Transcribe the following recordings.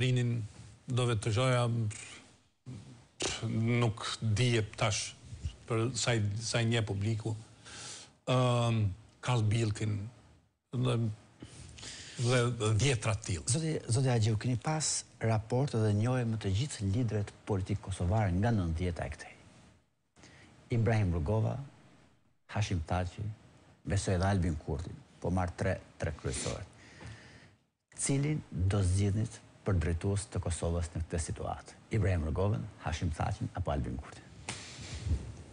rinin do vetë të shoja nuk dije tash për saj, nje një publiku um, Karl Bilkin dhe, dhe djetra Zotë Zoti, Agjev, këni pas raport dhe njoj më të gjithë lidret politikë kosovarë nga nën djeta e këtej Ibrahim Rugova Hashim Taci Besoj dhe Albin Kurti po marë tre, tre kryesore cilin do zgjidhnit për drejtues të Kosovës në këtë situatë? Ibrahim Rogovën, Hashim Thaqin, apo Albin Kurti?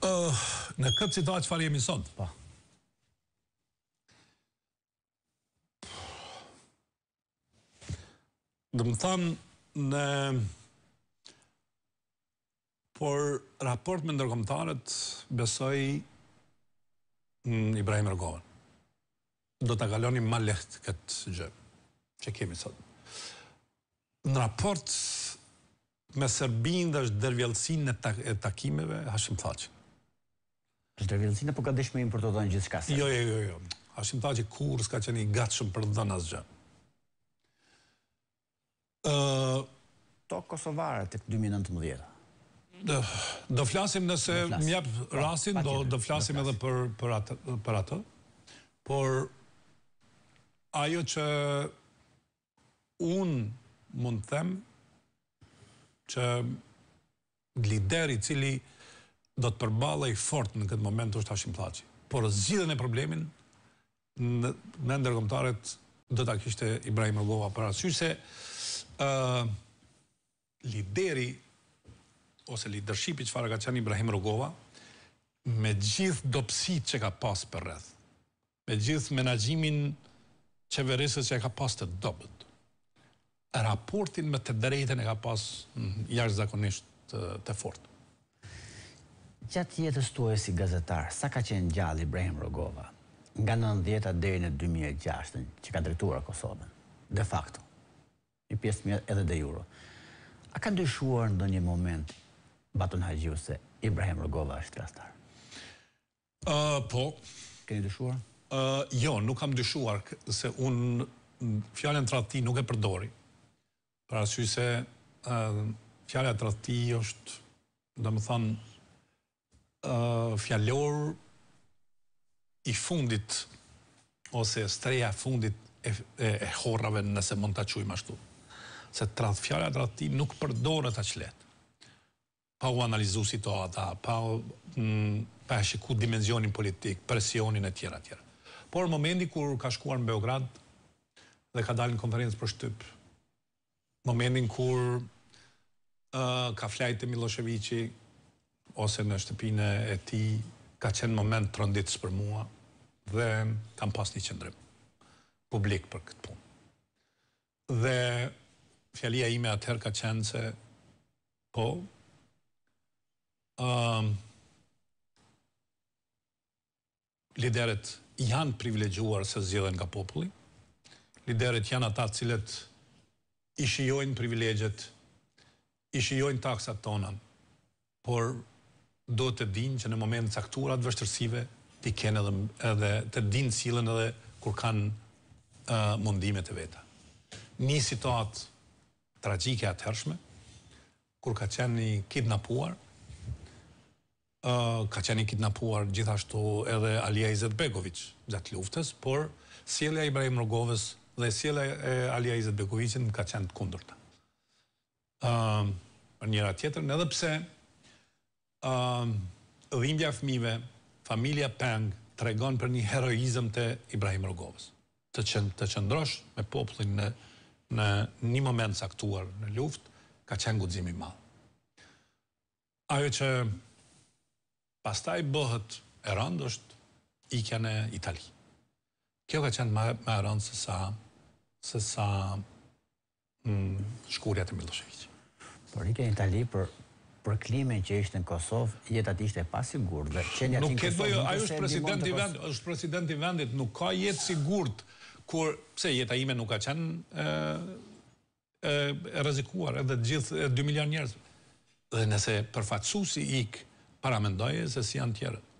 Oh, në këtë situatë që farë jemi sot? Po. Dë më thamë në... Por raport me ndërkomtarët besoj mm, Ibrahim Rogovën. Do të galonim ma lehtë këtë gjë që kemi sot në raport me Serbin dhe është dërvjelësin e, takimeve, Hashim thaci. Është dërvjelsin e po ka dëshme im për të dojnë gjithë shkasë? Jo, jo, jo, jo. Hashim thaci, kur s'ka qeni i gatshëm për dhe në zgjë. to Kosovare të këtë 2019 do do flasim nëse më jap po, rastin do do flasim edhe për për atë për atë por ajo që un mund të them që lideri cili do të përbala i fort në këtë moment është Hashim Placi. Por zgjidhen e problemin në, në do të kishte Ibrahim Rugova për asyse lideri ose leadershipi që fara ka qenë Ibrahim Rogova me gjithë dopsi që ka pas për rreth me gjithë menajimin qeverisës që ka pas të dobet raportin me të drejten e ka pas mm, jashtë zakonisht të fort. Gjatë jetës të e si gazetar, sa ka qenë gjallë Ibrahim Rogova? Nga 90-a dhejë në 2006 që ka drejtura Kosovën, de facto, një pjesë mjetë edhe dhe juro, a ka ndëshuar në një moment baton haqju se Ibrahim Rogova është krastar? Po. Keni ndëshuar? Jo, nuk kam ndëshuar se unë fjallën të rati nuk e përdori. Pra shu se fjale atë rëthi është, dhe më thanë, fjallor i fundit, ose streja fundit e horrave nëse mund të quim ashtu. Se të ratë nuk përdore të qletë pa u analizu situata, pa u mm, pashe ku dimenzionin politik, presionin e tjera tjera. Por, në momenti kur ka shkuar në Beograd dhe ka dalin konferencë për shtypë, momentin kur uh, ka flajt e Miloševiqi, ose në shtëpine e ti, ka qenë moment të rënditës për mua, dhe kam pas një qëndrim, publik për këtë pun. Dhe fjallia ime atëherë ka qenë se, po, um, lideret janë privilegjuar se zhjithën nga populli, lideret janë ata cilet nështë, i shiojnë privilegjet, i shiojnë taksat tonën, por do të dinë që në moment caktura të vështërsive, ti kene edhe të dinë cilën edhe kur kanë mundimet e veta. Një situatë tragjike atë hershme, kur ka qenë një kidnapuar, ka qenë një kidnapuar gjithashtu edhe Alija Izetbegovic gjatë luftës, por Sjelja Ibrahim Rogovës dhe sjela e Alia Izet Bekovicin ka qenë të kundur të. Për njëra tjetër, edhe pse dhimbja fmive, familia Peng të regon për një heroizm të Ibrahim Rogovës. Të qëndrosh me poplin në një moment saktuar në luft, ka qenë gudzimi malë. Ajo që pastaj bëhet e rëndë është ikja në Italië kjo ka qenë më më rëndë se sa se sa mm, shkurja të Milošević. Por një në Itali për për klimën që ishtë në Kosovë, jeta të ishte pa sigurt dhe qenia tinë. Nuk ke do, është presidenti vend, është presidenti vendit, nuk ka jetë sigurt kur pse jeta ime nuk ka qenë e rrezikuar edhe të gjithë 2 milion njerëz. Dhe nëse përfaqësuesi ik para mendoje se si janë tjerët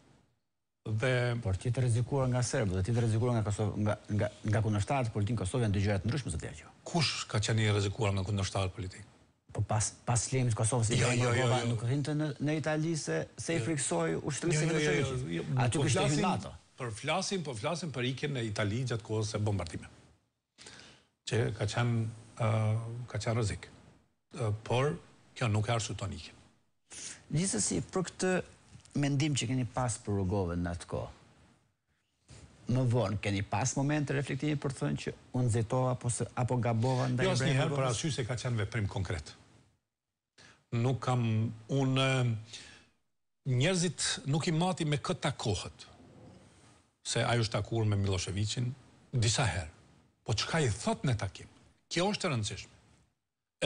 dhe por ti të rrezikuar nga Serbë, dhe ti të rrezikuar nga Kosova, nga nga nga kundërshtarët politikë Kosovë janë dy gjëra të tjerë zotë Kush ka qenë i rrezikuar nga kundërshtarët politikë? Po pas pas të Kosovës i jo, jo, jo, jo, nuk rrinte në në Itali se se i jo. friksoi shtërësit në A Aty kështë të NATO. Për flasim, po flasim për ikjen në Itali gjatë kohës e bombardime. Që ka qenë uh, rrezik. por kjo nuk e arsyton ikjen. Gjithsesi për këtë mendim që keni pas për rrugove në atë kohë? Më vonë, keni pas moment të reflektimi për të thënë që unë zetova apo, se, apo gabova ndaj brejnë? Jo, njëherë për asy se ka qenë veprim konkret. Nuk kam, unë, njerëzit nuk i mati me këta kohët, se ajo është takur me Miloševiqin, disa herë, po që ka i thot në takim? Kjo është të rëndësishme.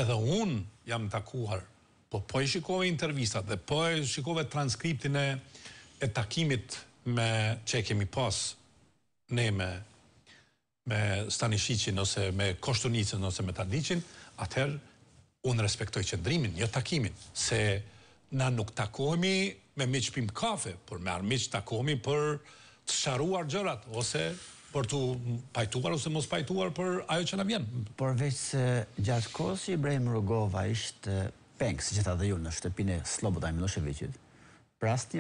Edhe unë jam takuar Po po e shikove intervistat dhe po e shikove transkriptin e, e takimit me që e kemi pas ne me, me Stanishicin ose me Koshtunicin ose me Tardicin, atëherë unë respektoj qëndrimin, një jo takimin, se na nuk takohemi me miqpim kafe, por me armiq takohemi për të sharuar gjërat, ose për të pajtuar ose mos pajtuar për ajo që në vjen. Por veç se gjatë kohës Ibrahim Rugova ishte Pengë, si që tha dhe ju në shtëpine Slobodaj Miloševiqit, prasti,